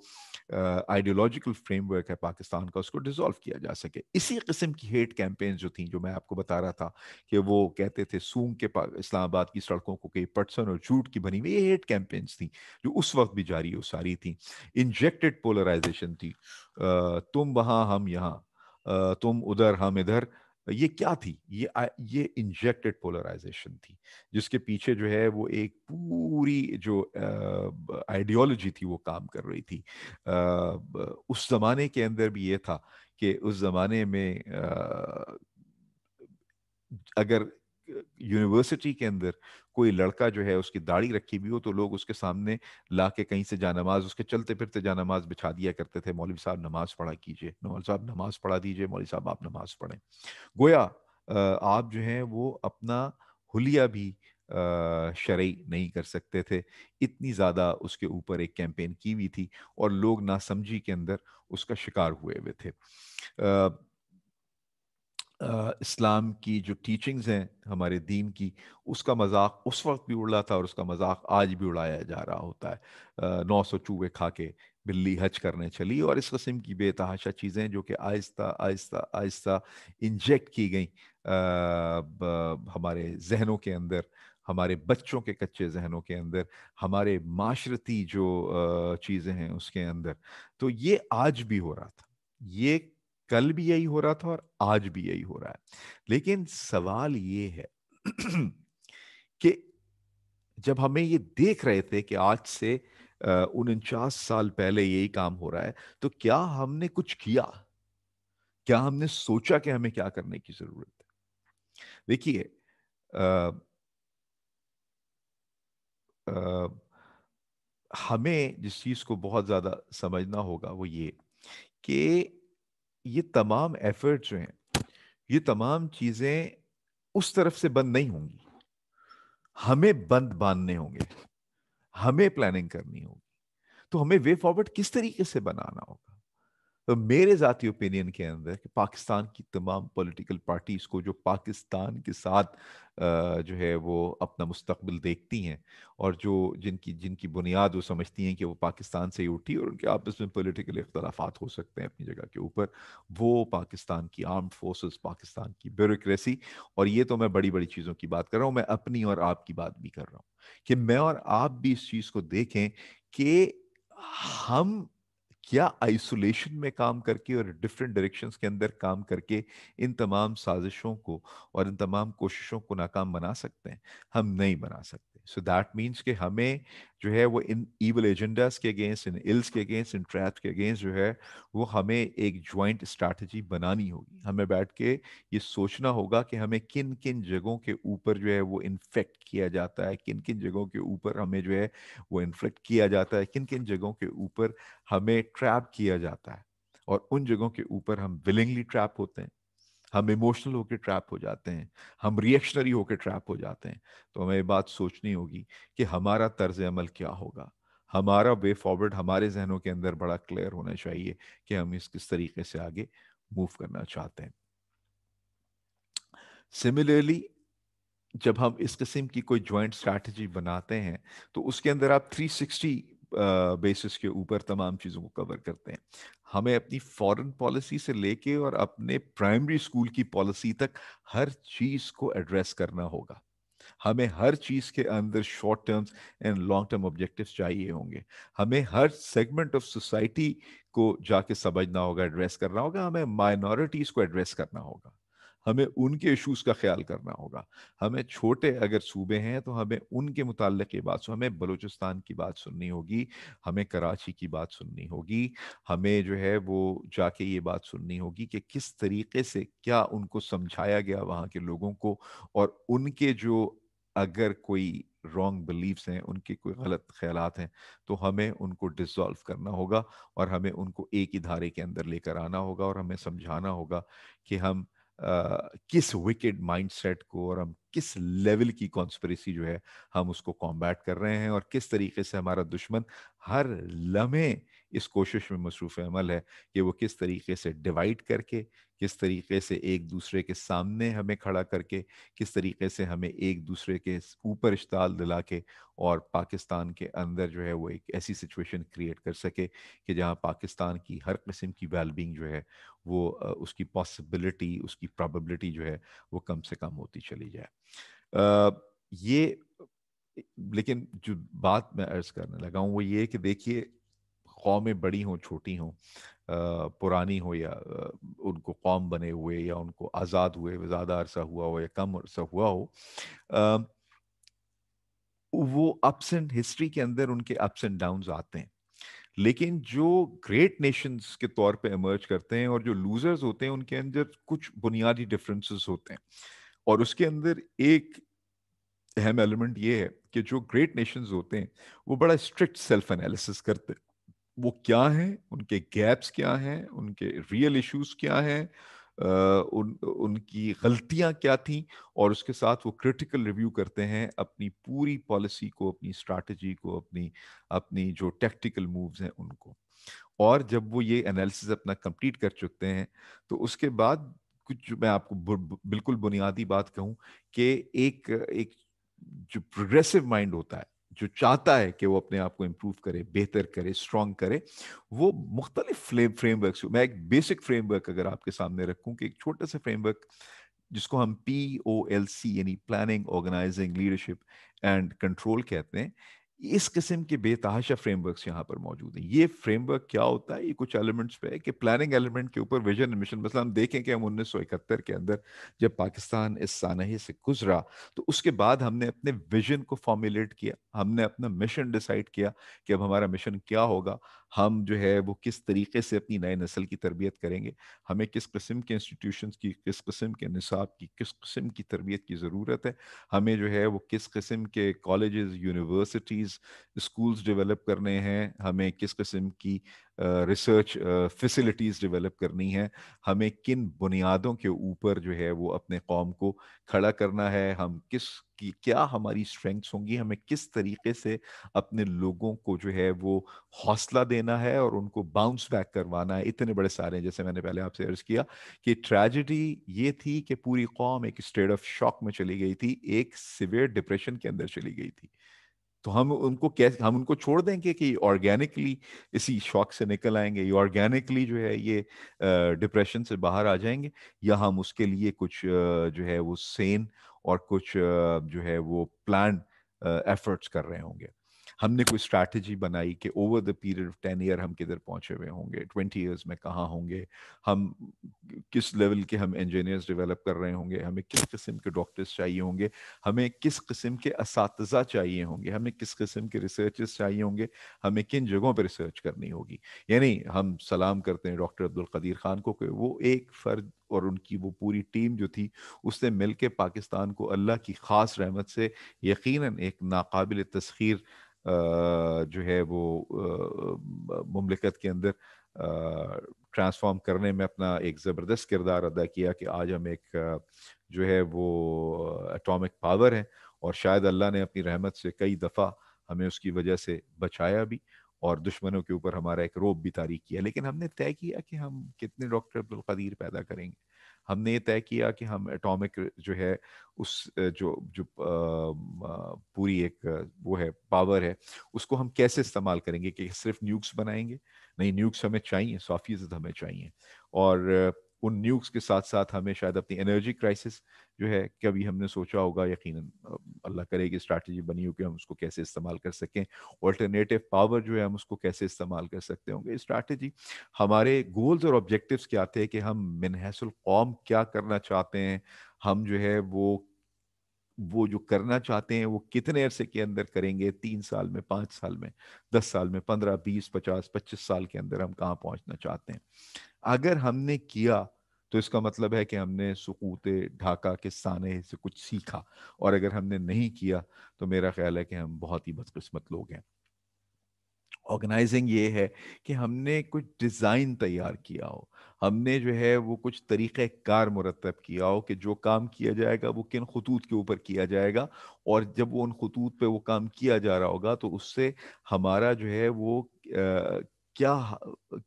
आइडियोलॉजिकल uh, फ्रेमवर्क है पाकिस्तान का उसको डिसॉल्व किया जा सके इसी किस्म की हेट कैंपेन्स जो थी जो मैं आपको बता रहा था कि वो कहते थे सूंग के इस्लामाबाद की सड़कों को कई पटसन और झूठ की बनी हुई ये हेट कैंपेन्स थी जो उस वक्त भी जारी और सारी थी इंजेक्टेड पोलराइजेशन थी थी तुम वहां हम यहाँ तुम उधर हम इधर ये क्या थी ये ये इंजेक्टेड पोलराइजेशन थी जिसके पीछे जो है वो एक पूरी जो आइडियोलॉजी थी वो काम कर रही थी आ, उस ज़माने के अंदर भी ये था कि उस ज़माने में आ, अगर यूनिवर्सिटी के अंदर कोई लड़का जो है उसकी दाढ़ी रखी हुई हो तो लोग उसके सामने ला के कहीं से जानमाज उसके चलते फिरते जानमाज बिछा दिया करते थे मौलवी साहब नमाज पढ़ा कीजिए मौल साहब नमाज पढ़ा दीजिए मौलवी साहब आप नमाज पढ़ें गोया आप जो हैं वो अपना हुलिया भी शरय नहीं कर सकते थे इतनी ज़्यादा उसके ऊपर एक कैंपेन की हुई थी और लोग नासमझी के अंदर उसका शिकार हुए हुए थे इस्लाम की जो टीचिंग्स हैं हमारे दीन की उसका मजाक उस वक्त भी उड़ रहा था और उसका मजाक आज भी उड़ाया जा रहा होता है नौ सौ चूहे खा के बिल्ली हज करने चली और इस कस्म की बेतहाशा चीज़ें जो कि आहिस्ता आहिस्ता आहिस्ता इंजेक्ट की गई हमारे जहनों के अंदर हमारे बच्चों के कच्चे जहनों के अंदर हमारे माशरती जो चीज़ें हैं उसके अंदर तो ये आज भी हो रहा था ये कल भी यही हो रहा था और आज भी यही हो रहा है लेकिन सवाल ये है [clears throat] कि जब हमें ये देख रहे थे कि आज से उनचास साल पहले यही काम हो रहा है तो क्या हमने कुछ किया क्या हमने सोचा कि हमें क्या करने की जरूरत है देखिए हमें जिस चीज को बहुत ज्यादा समझना होगा वो ये कि ये तमाम एफर्ट जो हैं ये तमाम चीज़ें उस तरफ से बंद नहीं होंगी हमें बंद बांधने होंगे हमें प्लानिंग करनी होगी तो हमें वे फॉरवर्ड किस तरीके से बनाना होगा तो मेरे ज़ाती ओपिनियन के अंदर कि पाकिस्तान की तमाम पॉलिटिकल पार्टीज़ को जो पाकिस्तान के साथ जो है वो अपना मुस्तबिल देखती हैं और जो जिनकी जिनकी बुनियाद वो समझती हैं कि वो पाकिस्तान से ही उठी और उनके आपस में पॉलिटिकल अख्तलाफा हो सकते हैं अपनी जगह के ऊपर वो पाकिस्तान की आर्म फोर्स पाकिस्तान की ब्यूरोसी और ये तो मैं बड़ी बड़ी चीज़ों की बात कर रहा हूँ मैं अपनी और आपकी बात भी कर रहा हूँ कि मैं और आप भी इस चीज़ को देखें कि हम क्या आइसोलेशन में काम करके और डिफरेंट डायरेक्शंस के अंदर काम करके इन तमाम साजिशों को और इन तमाम कोशिशों को नाकाम बना सकते हैं हम नहीं बना सकते सो दैट मीन्स कि हमें जो है वो इन ईवल एजेंडास के अगेंस्ट इन इल्स के अगेंस्ट इन ट्रैप के अगेंस्ट जो है वो हमें एक ज्वाइंट स्ट्रैटेजी बनानी होगी हमें बैठ के ये सोचना होगा कि हमें किन किन जगहों के ऊपर जो है वो इन्फेक्ट किया जाता है किन किन जगहों के ऊपर हमें जो है वो इन्फेक्ट किया जाता है किन किन जगहों के ऊपर हमें ट्रैप किया जाता है और उन जगहों के ऊपर हम विलिंगली ट्रैप होते हैं हम इमोशनल होकर ट्रैप हो जाते हैं हम रिएक्शनरी होकर ट्रैप हो जाते हैं तो हमें ये बात सोचनी होगी कि हमारा तर्ज अमल क्या होगा हमारा वे फॉरवर्ड हमारे जहनों के अंदर बड़ा क्लियर होना चाहिए कि हम इस किस तरीके से आगे मूव करना चाहते हैं सिमिलरली जब हम इस किस्म की कोई ज्वाइंट स्ट्रैटेजी बनाते हैं तो उसके अंदर आप 360 बेसिस के ऊपर तमाम चीज़ों को कवर करते हैं हमें अपनी फॉरेन पॉलिसी से लेके और अपने प्राइमरी स्कूल की पॉलिसी तक हर चीज़ को एड्रेस करना होगा हमें हर चीज़ के अंदर short terms and long term objectives चाहिए होंगे हमें हर सेगमेंट ऑफ सोसाइटी को जाके समझना होगा एड्रेस करना होगा हमें माइनॉरिटीज़ को एड्रेस करना होगा हमें उनके इश्यूज का ख्याल करना होगा हमें छोटे अगर सूबे हैं तो हमें उनके मुतल की बात सुन हमें बलूचिस्तान की बात सुननी होगी हमें कराची की बात सुननी होगी हमें जो है वो जाके ये बात सुननी होगी कि किस तरीके से क्या उनको समझाया गया वहाँ के लोगों को और उनके जो अगर कोई रॉन्ग बिलीव्स हैं उनके कोई गलत ख्याल हैं तो हमें उनको डिसॉल्व करना होगा और हमें उनको एक ही धारे के अंदर लेकर आना होगा और हमें समझाना होगा कि हम किस विकेड माइंडसेट को और हम किस लेवल की कॉन्स्परेसी जो है हम उसको कॉम्बैट कर रहे हैं और किस तरीके से हमारा दुश्मन हर लम्हे इस कोशिश में मसरूफ़ अमल है कि वो किस तरीके से डिवाइड करके किस तरीके से एक दूसरे के सामने हमें खड़ा करके किस तरीके से हमें एक दूसरे के ऊपर इश्ताल दिला के और पाकिस्तान के अंदर जो है वो एक ऐसी सिचुएशन क्रिएट कर सके कि जहाँ पाकिस्तान की हर किस्म की वेलबींग जो है वो उसकी पॉसिबिलिटी उसकी प्रॉबिलिटी जो है वो कम से कम होती चली जाए ये लेकिन जो बात मैं अर्ज़ करने लगा हूँ वो ये कि देखिए कौमें बड़ी हों छोटी हों पुरानी हो या उनको कौम बने हुए या उनको आज़ाद हुए ज़्यादा अरसा हुआ हो या कम अरसा हुआ हो वो अप्स एंड हिस्ट्री के अंदर उनके अप्स एंड डाउन आते हैं लेकिन जो ग्रेट नेशंस के तौर पे एमर्ज करते हैं और जो लूजर्स होते हैं उनके अंदर कुछ बुनियादी डिफरेंसेस होते हैं और उसके अंदर एक अहम एलिमेंट ये है कि जो ग्रेट नेशंस होते हैं वो बड़ा स्ट्रिक्ट सेल्फ एनालिसिस करते हैं वो क्या हैं उनके गैप्स क्या हैं उनके रियल इश्यूज क्या हैं उन उनकी गलतियां क्या थी और उसके साथ वो क्रिटिकल रिव्यू करते हैं अपनी पूरी पॉलिसी को अपनी स्ट्रैटेजी को अपनी अपनी जो टेक्टिकल मूव्स हैं उनको और जब वो ये एनालिसिस अपना कंप्लीट कर चुके हैं तो उसके बाद कुछ मैं आपको बिल्कुल बुनियादी बात कहूँ कि एक एक जो प्रोग्रेसिव माइंड होता है जो चाहता है कि वो अपने आप को इम्प्रूव करे बेहतर करे स्ट्रॉन्ग करे वो मुख्तलिफ फ्रेमवर्क मैं एक बेसिक फ्रेमवर्क अगर आपके सामने रखूँ कि एक छोटा सा फ्रेमवर्क जिसको हम पी ओ एल सी यानी planning organizing leadership and control कहते हैं इस किस्म के बेतहाशा फ्रेमवर्क्स यहाँ पर मौजूद हैं ये फ्रेमवर्क क्या होता है ये कुछ एलिमेंट्स पे है कि प्लानिंग एलिमेंट के ऊपर विजन मिशन मसला हम देखें कि हम उन्नीस के अंदर जब पाकिस्तान इस सानहे से गुजरा तो उसके बाद हमने अपने विजन को फॉर्मुलेट किया हमने अपना मिशन डिसाइड किया कि अब हमारा मिशन क्या होगा हम जो है वो किस तरीके से अपनी नए नस्ल की तरबियत करेंगे हमें किस किस्म के इंस्टीट्यूशन की किस किस्म के निसाब की किस किस्म की तरबियत की ज़रूरत है हमें जो है वो किस किस्म के कॉलेज यूनिवर्सिटीज़ स्कूल्स डेवलप करने हैं हमें किस किस्म की रिसर्च फैसिलिटीज़ डेवलप करनी है हमें किन बुनियादों के ऊपर जो है वो अपने कौम को खड़ा करना है हम किस की क्या हमारी स्ट्रेंथ्स होंगी हमें किस तरीके से अपने लोगों को जो है वो हौसला देना है और उनको बाउंस बैक करवाना है इतने बड़े सारे जैसे मैंने पहले आपसे अर्ज किया कि ट्रेजिडी ये थी कि पूरी कौम एक स्टेट ऑफ शॉक में चली गई थी एक सिवियर डिप्रेशन के अंदर चली गई थी तो हम उनको कैसे हम उनको छोड़ देंगे कि ऑर्गेनिकली इसी शौक से निकल आएंगे ये ऑर्गेनिकली जो है ये डिप्रेशन से बाहर आ जाएंगे या हम उसके लिए कुछ जो है वो सेन और कुछ जो है वो प्लान एफर्ट्स कर रहे होंगे हमने कोई स्ट्रैटेजी बनाई कि over the period of ten year हम किधर पहुंचे हुए होंगे ट्वेंटी ईयर्स में कहाँ होंगे हम किस लेवल के हम इंजीनियर्स डेवलप कर रहे होंगे हमें किस किस्म के डॉक्टर्स चाहिए होंगे हमें किस किस्म के इस चाहिए होंगे हमें किस किस्म के रिसर्च चाहिए होंगे हमें किन जगहों पर रिसर्च करनी होगी यानी हम सलाम करते हैं डॉक्टर अब्दुल कदीर खान को कि वो एक फ़र्द और उनकी वो पूरी टीम जो थी उसने मिलके पाकिस्तान को अल्लाह की ख़ास रहमत से यकीन एक नाकबिल तस्खीर जो है वो ममलिकत के अंदर ट्रांसफॉर्म करने में अपना एक ज़बरदस्त किरदार अदा किया कि आज हम एक जो है वो एटॉमिक पावर है और शायद अल्लाह ने अपनी रहमत से कई दफ़ा हमें उसकी वजह से बचाया भी और दुश्मनों के ऊपर हमारा एक रोब भी तारीख किया लेकिन हमने तय किया कि हम कितने डॉक्टर अब्दुल कदीर पैदा करेंगे हमने ये तय किया कि हम एटॉमिक जो है उस जो जो पूरी एक वो है पावर है उसको हम कैसे इस्तेमाल करेंगे कि सिर्फ न्यूक्स बनाएंगे नहीं न्यूक्स हमें चाहिए साफी हमें चाहिए और उन न्यूक्स के साथ साथ हमें शायद अपनी एनर्जी क्राइसिस जो है कभी हमने सोचा होगा यकीन अल्लाह करे कि स्ट्रैटेजी बनी हो कि हम उसको कैसे इस्तेमाल कर सकें ऑल्टरनेटिव पावर जो है हम उसको कैसे इस्तेमाल कर सकते होंगे स्ट्रैटेजी हमारे गोल्स और ऑब्जेक्टिव्स क्या थे कि हम मिनहसल कौम क्या करना चाहते हैं हम जो है वो वो जो करना चाहते हैं वो कितने अरसे के अंदर करेंगे तीन साल में पाँच साल में दस साल में पंद्रह बीस पचास पच्चीस साल के अंदर हम कहाँ पहुँचना चाहते हैं अगर हमने किया तो इसका मतलब है कि हमने सकूत ढाका के साने से कुछ सीखा और अगर हमने नहीं किया तो मेरा ख्याल है कि हम बहुत ही बदकस्मत लोग हैं ऑर्गेनाइजिंग ये है कि हमने कुछ डिज़ाइन तैयार किया हो हमने जो है वो कुछ तरीक़ कार मुरतब किया हो कि जो काम किया जाएगा वो किन खतूत के ऊपर किया जाएगा और जब वो उन खतूत पे वो काम किया जा रहा होगा तो उससे हमारा जो है वो आ, क्या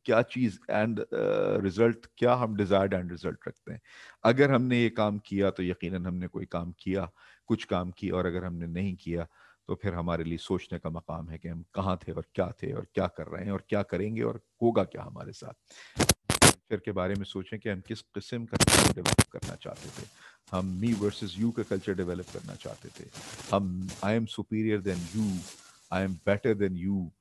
क्या चीज एंड रिजल्ट क्या हम डिजायर्ड एंड रिजल्ट रखते हैं अगर हमने ये काम किया तो यकीनन हमने कोई काम किया कुछ काम किया और अगर हमने नहीं किया तो फिर हमारे लिए सोचने का मकाम है कि हम कहाँ थे और क्या थे और क्या कर रहे हैं और क्या करेंगे और होगा क्या हमारे साथ फिर के बारे में सोचें कि हम किस किस्म का कल्चर डेवलप करना चाहते थे हम मी वर्सेस यू का कल्चर डेवलप करना चाहते थे हम I am superior than you I am better than you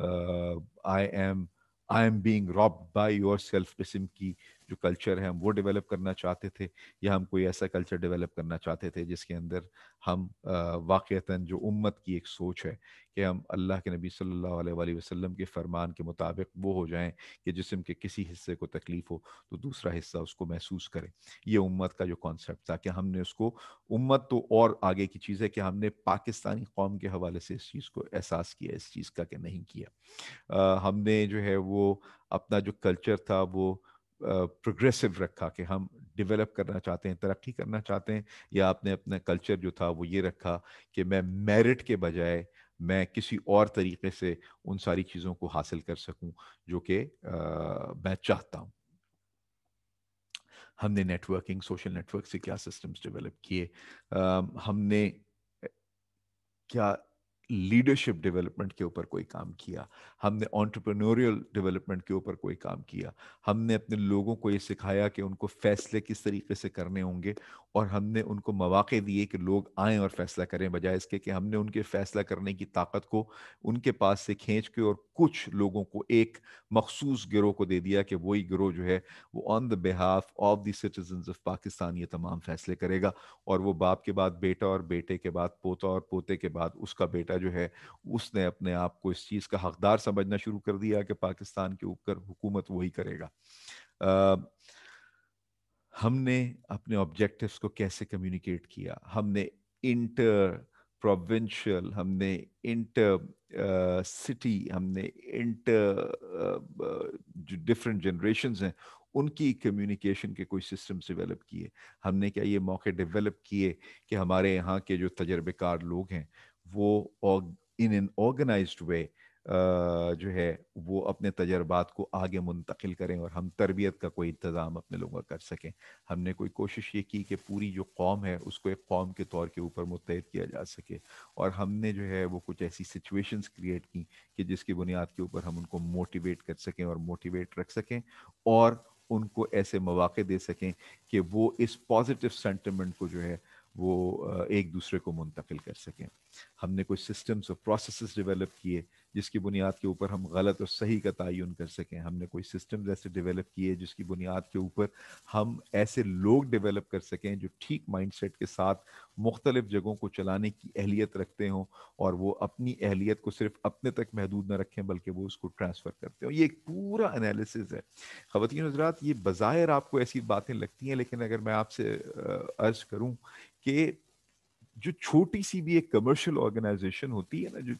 uh, I am I am being robbed by your self जो कल्चर है हम वो डेवलप करना चाहते थे या हम कोई ऐसा कल्चर डेवलप करना चाहते थे जिसके अंदर हम वाक़ता जो उम्मत की एक सोच है कि हम अल्लाह के नबी सल्लल्लाहु अलैहि वसल्लम के फरमान के मुताबिक वो हो जाएं कि जिसम के किसी हिस्से को तकलीफ़ हो तो दूसरा हिस्सा उसको महसूस करे ये उम्मत का जो कॉन्सेप्ट था कि हमने उसको उम्मत तो और आगे की चीज़ है कि हमने पाकिस्तानी कौम के हवाले से इस चीज़ को एहसास किया इस चीज़ का कि नहीं किया आ, हमने जो है वो अपना जो कल्चर था वो प्रोग्रेसिव रखा कि हम डेवलप करना चाहते हैं तरक्की करना चाहते हैं या आपने अपना कल्चर जो था वो ये रखा कि मैं मेरिट के बजाय मैं किसी और तरीके से उन सारी चीज़ों को हासिल कर सकूं जो कि मैं चाहता हूं हमने नेटवर्किंग सोशल नेटवर्क से क्या सिस्टम्स डेवलप किए हमने क्या लीडरशिप डेवलपमेंट के ऊपर कोई काम किया हमने ऑन्टरप्रनोरियल डेवलपमेंट के ऊपर कोई काम किया हमने अपने लोगों को ये सिखाया कि उनको फैसले किस तरीके से करने होंगे और हमने उनको मौाक़े दिए कि लोग आए और फैसला करें बजाय इसके कि हमने उनके फैसला करने की ताकत को उनके पास से खींच के और कुछ लोगों को एक मखसूस गिरोह को दे दिया कि वही गिरोह जो है वो on the behalf of citizen of Pakistan ये तमाम फैसले करेगा और वो बाप के बाद बेटा और बेटे के बाद पोता और पोते के बाद उसका बेटा जो है उसने अपने आप को इस चीज़ का हकदार समझना शुरू कर दिया कि पाकिस्तान के ऊपर हुकूमत वही करेगा आ, हमने अपने ऑब्जेक्टिव्स को कैसे कम्युनिकेट किया हमने इंटर प्रोविंशियल हमने इंटर सिटी हमने इंटर जो डिफरेंट जनरेशन हैं उनकी कम्युनिकेशन के कोई सिस्टम्स डेवलप किए हमने क्या ये मौके डेवलप किए कि हमारे यहाँ के जो तजर्बेकार लोग हैं वो इन एन ऑर्गेनाइज वे जो है वो अपने तजर्बात को आगे मुंतकिल करें और हम तरबियत का कोई इंतज़ाम अपने लोगों का कर सकें हमने कोई कोशिश ये की कि पूरी जो कौम है उसको एक कौम के तौर के ऊपर मुतहद किया जा सके और हमने जो है वो कुछ ऐसी सिचुएशंस क्रिएट की कि जिसकी बुनियाद के ऊपर हम उनको मोटिवेट कर सकें और मोटिवेट रख सकें और उनको ऐसे मौाक़े दे सकें कि वो इस पॉजिटिव सेंटिमेंट को जो है वो एक दूसरे को मुंतकिल कर सकें हमने कुछ सिस्टम्स और प्रोसेस डेवलप किए जिसकी बुनियाद के ऊपर हम गलत और सही का तयन कर सकें हमने कोई सिस्टम ऐसे डेवलप किए जिसकी बुनियाद के ऊपर हम ऐसे लोग डेवलप कर सकें जो ठीक माइंडसेट के साथ मुख्तलिफ जगहों को चलाने की अहलियत रखते हों और वो अपनी अहलियत को सिर्फ अपने तक महदूद न रखें बल्कि वो उसको ट्रांसफ़र करते हों ये एक पूरा एनालिसिस है ख़वान हजरात ये बज़ाहिर आपको ऐसी बातें लगती हैं लेकिन अगर मैं आपसे अर्ज़ करूँ कि जो छोटी सी भी एक कमर्शियल ऑर्गेनाइजेशन होती है ना जो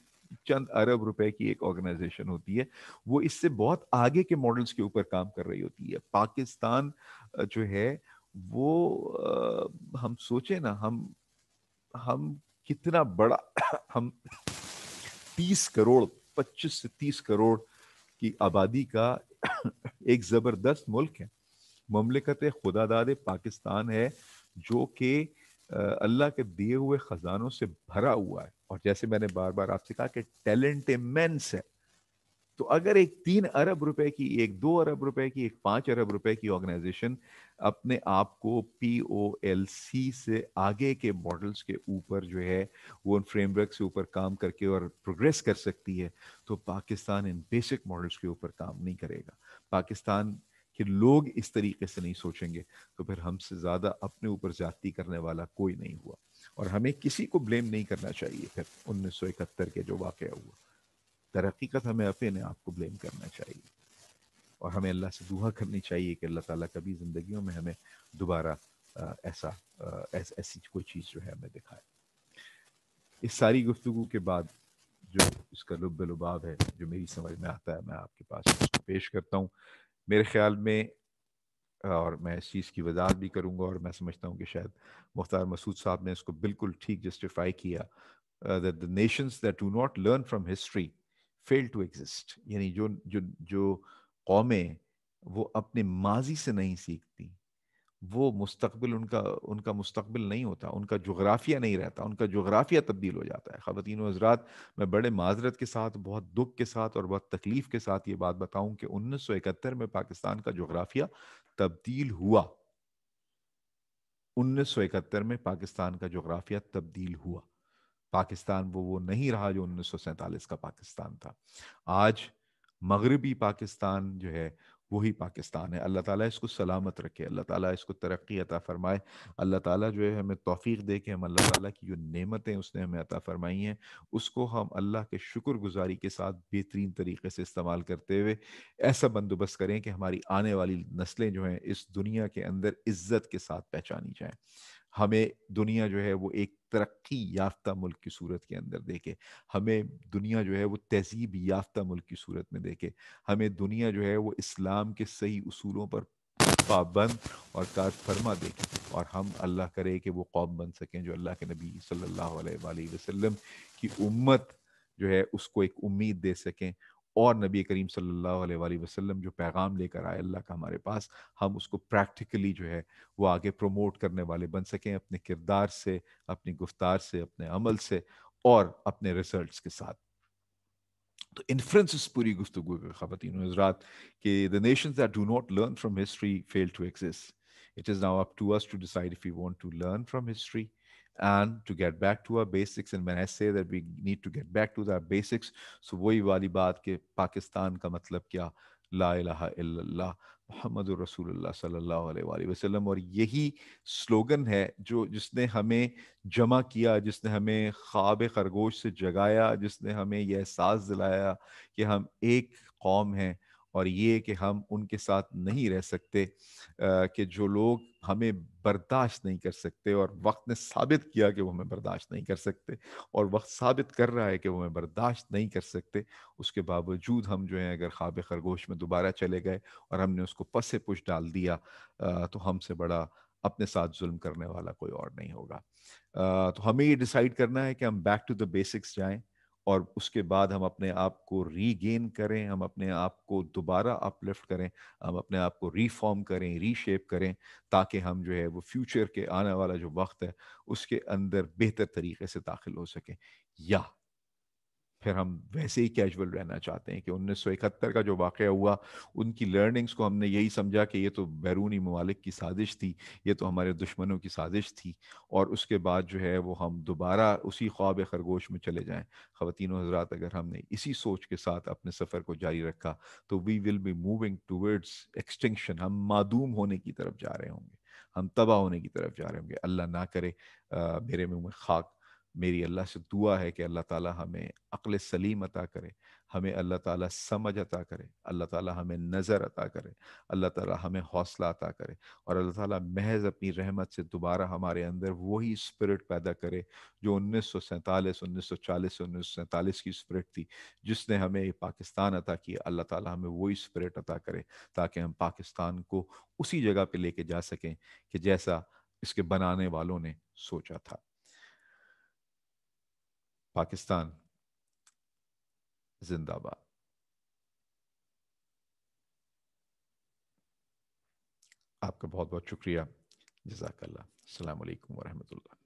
चंद अरब रुपए की एक ऑर्गेनाइजेशन होती है वो इससे बहुत आगे के मॉडल्स के ऊपर काम कर रही होती है पाकिस्तान जो है वो हम सोचे ना हम हम कितना बड़ा [coughs] हम तीस करोड़ पच्चीस से तीस करोड़ की आबादी का [coughs] एक ज़बरदस्त मुल्क है ममलिकत खुदादाद पाकिस्तान है जो कि अल्लाह के दिए हुए ख़जानों से भरा हुआ है और जैसे मैंने बार बार आपसे कहा कि टैलेंट इमेंस है तो अगर एक तीन अरब रुपए की एक दो अरब रुपए की एक पांच अरब रुपए की ऑर्गेनाइजेशन अपने आप को पी ओ एल सी से आगे के मॉडल्स के ऊपर जो है वो उन फ्रेमवर्क से ऊपर काम करके और प्रोग्रेस कर सकती है तो पाकिस्तान इन बेसिक मॉडल्स के ऊपर काम नहीं करेगा पाकिस्तान कि लोग इस तरीके से नहीं सोचेंगे तो फिर हमसे ज़्यादा अपने ऊपर ज्यादती करने वाला कोई नहीं हुआ और हमें किसी को ब्लेम नहीं करना चाहिए फिर इकहत्तर के जो वाक़ हुआ तरक़ीकत हमें अपने आप को ब्लेम करना चाहिए और हमें अल्लाह से दुआ करनी चाहिए कि अल्लाह ताला कभी ज़िंदगी में हमें दोबारा ऐसा ऐसी ऐसी कोई चीज़ जो है हमें दिखाए इस सारी गुफ्तु के बाद जो इसका लुब लुबाव है जो मेरी समझ में आता है मैं आपके पास उसको पेश करता हूँ मेरे ख्याल में और मैं इस चीज़ की वजाहत भी करूँगा और मैं समझता हूँ कि शायद मुख्तार मसूद साहब ने इसको बिल्कुल ठीक जस्टिफाई किया that the nations that do not learn from history fail to exist यानी जो जो जो कौमें वो अपने माजी से नहीं सीखती वो मुस्तबिल उनका उनका मुस्तबिल नहीं होता उनका जोग्राफिया नहीं रहता उनका जोग्राफिया तब्दील हो जाता है ख़वान हजरात मैं बड़े माजरत के साथ बहुत दुख के साथ और बहुत तकलीफ़ के साथ ये बात बताऊँ कि उन्नीस सौ इकहत्तर में पाकिस्तान का जोग्राफिया तब्दील हुआ उन्नीस में पाकिस्तान का जोग्राफिया तब्दील हुआ पाकिस्तान वो वो नहीं रहा जो उन्नीस का पाकिस्तान था आज मगरबी पाकिस्तान जो है वही पाकिस्तान है अल्लाह ताला इसको सलामत रखे अल्लाह ताला इसको तरक्की अता फ़रमाए अल्लाह ताला जो है हमें तोफ़ी दे के हम अल्लाह ताला की जो नेमतें उसने हमें अता फ़रमाई हैं उसको हम अल्लाह के शुक्रगुजारी के साथ बेहतरीन तरीके से इस्तेमाल करते हुए ऐसा बंदोबस्त करें कि हमारी आने वाली नस्लें जो हैं इस दुनिया के अंदर इज़्ज़त के साथ पहचानी जाएँ हमें दुनिया जो है वो एक तरक्की याफ्ता मुल्क की सूरत के अंदर देखे हमें दुनिया जो है वो तहजीब याफ्ता मुल्क की सूरत में देखे हमें दुनिया जो है वो इस्लाम के सही असूलों पर पाबंद और कार फरमा देखे और हम अल्लाह करे कि वो कौम बन सकें जो अल्लाह के नबी सल्लल्लाहु अलैहि वसल्लम की उम्मत जो है उसको एक उम्मीद दे सकें और नबी करीम सल्लल्लाहु अलैहि वसल्लम जो पैगाम लेकर आए अल्लाह का हमारे पास हम उसको प्रैक्टिकली जो है वो आगे प्रमोट करने वाले बन सकें अपने किरदार से अपनी गुफ्तार से अपने अमल से और अपने रिजल्ट के साथ तो इन्फ्रेंस पूरी गुफ्तु खातिन हजरात कि the nation that do not learn from history fail to exist it is now up to us to decide if you want to learn from history and to get back to our basics and when i say that we need to get back to our basics so वही वाली बात कि पाकिस्तान का मतलब क्या ला इला मोहम्मद रसूलुल्लाह सल्लल्लाहु अलैहि और यही स्लोगन है जो जिसने हमें जमा किया जिसने हमें ख्वाब खरगोश से जगाया जिसने हमें यह एहसास दिलाया कि हम एक कौम हैं और ये कि हम उनके साथ नहीं रह सकते कि जो लोग हमें बर्दाश्त नहीं कर सकते और वक्त ने साबित किया कि वो हमें बर्दाश्त नहीं कर सकते और वक्त साबित कर रहा है कि वो हमें बर्दाश्त नहीं कर सकते उसके बावजूद हम जो हैं अगर ख्वाब खरगोश में दोबारा चले गए और हमने उसको पसे पुश डाल दिया तो हमसे बड़ा अपने साथ जुल्म करने वाला कोई और नहीं होगा तो हमें ये डिसाइड करना है कि हम बैक टू द बेसिक्स जाएँ और उसके बाद हम अपने आप को रीगेन करें हम अपने आप को दोबारा अपलिफ्ट करें हम अपने आप को रीफॉर्म करें रीशेप करें ताकि हम जो है वो फ्यूचर के आने वाला जो वक्त है उसके अंदर बेहतर तरीके से दाखिल हो सकें या फिर हम वैसे ही कैजुअल रहना चाहते हैं कि उन्नीस का जो वाक़ हुआ उनकी लर्निंग्स को हमने यही समझा कि ये तो बैरूनी ममालिक की साजिश थी ये तो हमारे दुश्मनों की साजिश थी और उसके बाद जो है वो हम दोबारा उसी ख्वाब खरगोश में चले जाएँ ख़वान हजरात अगर हमने इसी सोच के साथ अपने सफ़र को जारी रखा तो we will be moving towards extension हम मादूम होने की तरफ जा रहे होंगे हम तबाह होने की तरफ जा रहे होंगे अल्लाह ना करे आ, मेरे मुँह में खाक मेरी अल्लाह से दुआ है कि अल्लाह ताला हमें अक्ल सलीम अता करे हमें अल्लाह ताला समझ अता करे अल्लाह ताला हमें नज़र अता करे अल्लाह ताला हमें हौसला अता करे और अल्लाह ताला महज अपनी रहमत से दोबारा हमारे अंदर वही स्पिरिट पैदा करे जो उन्नीस सौ सैंतालीस उन्नीस सौ चालीस उन्नीस सौ सैंतालीस की स्पिरिट थी जिसने हमें पाकिस्तान अता किया अल्लाह ताला हमें वही स्पिरिट अता करे ताकि हम पाकिस्तान को उसी जगह पर लेके जा सकें कि जैसा इसके बनाने वालों ने सोचा था पाकिस्तान जिंदाबाद आपका बहुत बहुत शुक्रिया जजाकल्ला अल्लाम वरहमतुल्ला